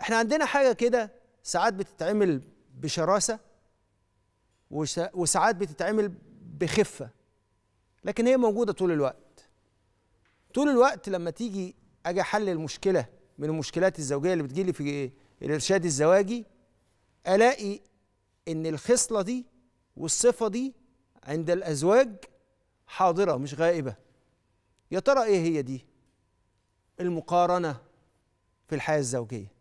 احنا عندنا حاجه كده ساعات بتتعمل بشراسه وساعات بتتعمل بخفه لكن هي موجوده طول الوقت طول الوقت لما تيجي اجي احلل مشكله من المشكلات الزوجيه اللي بتجيلي في الارشاد الزواجي الاقي ان الخصله دي والصفه دي عند الازواج حاضره مش غائبه يا ترى ايه هي دي المقارنه في الحياه الزوجيه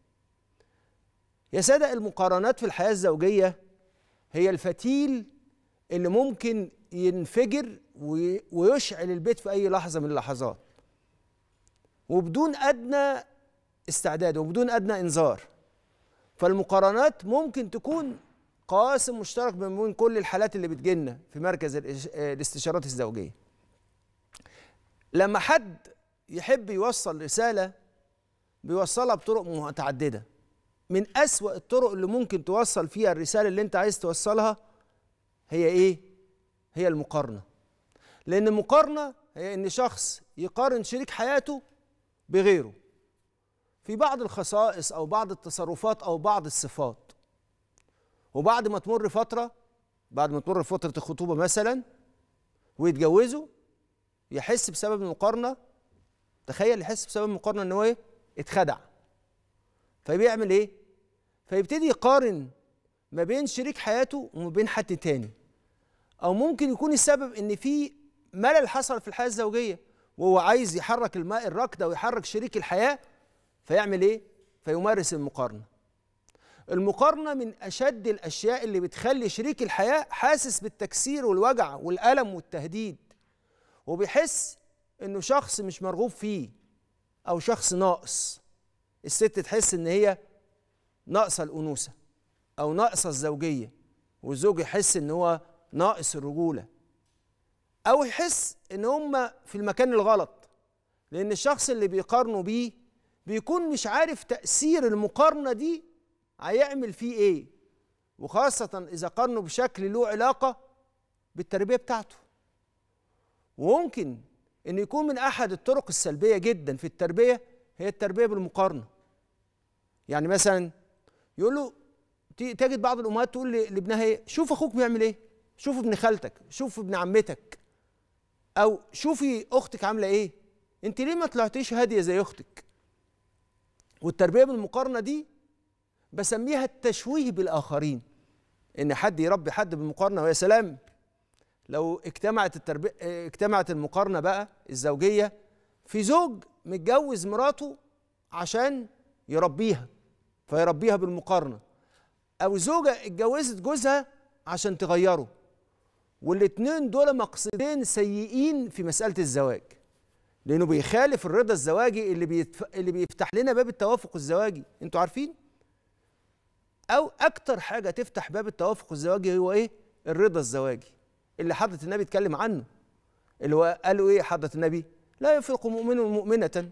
يا سادة المقارنات في الحياة الزوجية هي الفتيل اللي ممكن ينفجر ويشعل البيت في أي لحظة من اللحظات وبدون أدنى استعداد وبدون أدنى إنذار فالمقارنات ممكن تكون قاسم مشترك بين كل الحالات اللي بتجينا في مركز الاستشارات الزوجية لما حد يحب يوصل رسالة بيوصلها بطرق متعددة من أسوأ الطرق اللي ممكن توصل فيها الرسالة اللي أنت عايز توصلها هي إيه؟ هي المقارنة لأن المقارنة هي إن شخص يقارن شريك حياته بغيره في بعض الخصائص أو بعض التصرفات أو بعض الصفات وبعد ما تمر فترة بعد ما تمر فترة الخطوبة مثلا ويتجوزوا يحس بسبب المقارنة تخيل يحس بسبب المقارنة إن هو إيه؟ اتخدع فبيعمل ايه فيبتدي يقارن ما بين شريك حياته وما بين حد تاني او ممكن يكون السبب ان في ملل حصل في الحياه الزوجيه وهو عايز يحرك الماء الركده ويحرك شريك الحياه فيعمل ايه فيمارس المقارنه المقارنه من اشد الاشياء اللي بتخلي شريك الحياه حاسس بالتكسير والوجع والالم والتهديد وبيحس انه شخص مش مرغوب فيه او شخص ناقص الست تحس ان هي ناقصه الانوثه او ناقصه الزوجيه والزوج يحس ان هو ناقص الرجوله او يحس ان هم في المكان الغلط لان الشخص اللي بيقارنوا بيه بيكون مش عارف تاثير المقارنه دي هيعمل فيه ايه وخاصه اذا قارنوا بشكل له علاقه بالتربيه بتاعته وممكن ان يكون من احد الطرق السلبيه جدا في التربيه هي التربيه بالمقارنه يعني مثلا يقول له تجد بعض الامهات تقول لابنها ايه شوف اخوك بيعمل ايه شوف ابن خالتك شوف ابن عمتك او شوفي اختك عامله ايه انت ليه ما طلعتيش هاديه زي اختك والتربيه بالمقارنه دي بسميها التشويه بالاخرين ان حد يربي حد بالمقارنه ويا سلام لو اجتمعت التربية اجتمعت المقارنه بقى الزوجيه في زوج متجوز مراته عشان يربيها فيربيها بالمقارنه او زوجه اتجوزت جوزها عشان تغيره والاتنين دول مقصدين سيئين في مساله الزواج لانه بيخالف الرضا الزواجي اللي بيتف... اللي بيفتح لنا باب التوافق الزواجي انتوا عارفين او اكتر حاجه تفتح باب التوافق الزواجي هو ايه الرضا الزواجي اللي حضرة النبي اتكلم عنه اللي هو قالوا ايه حضرة النبي لا يفرق مؤمن مؤمنة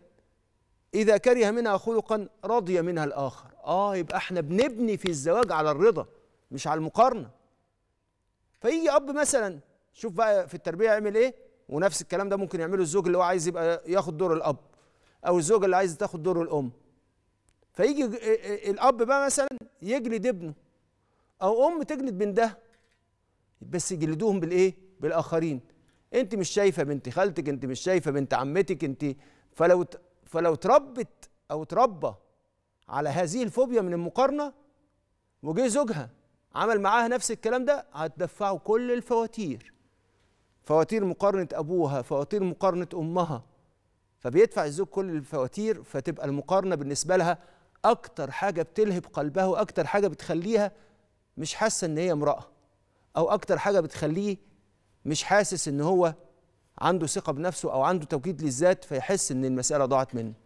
إذا كره منها خلقا رضي منها الآخر اه يبقى احنا بنبني في الزواج على الرضا مش على المقارنه فيجي اب مثلا شوف بقى في التربيه يعمل ايه ونفس الكلام ده ممكن يعمله الزوج اللي هو عايز يبقى ياخد دور الاب او الزوجه اللي عايزه تاخد دور الام فيجي الاب بقى مثلا يجلد ابنه او ام تجلد بنتها بس يجلدوهم بالايه بالاخرين انت مش شايفه بنت خالتك انت مش شايفه بنت عمتك انت فلو فلو تربت او تربى على هذه الفوبيا من المقارنه وجه زوجها عمل معاها نفس الكلام ده هتدفعوا كل الفواتير فواتير مقارنه ابوها فواتير مقارنه امها فبيدفع الزوج كل الفواتير فتبقى المقارنه بالنسبه لها اكتر حاجه بتلهب قلبها واكتر حاجه بتخليها مش حاسه ان هي امراه او اكتر حاجه بتخليه مش حاسس ان هو عنده ثقه بنفسه او عنده توكيد للذات فيحس ان المساله ضاعت منه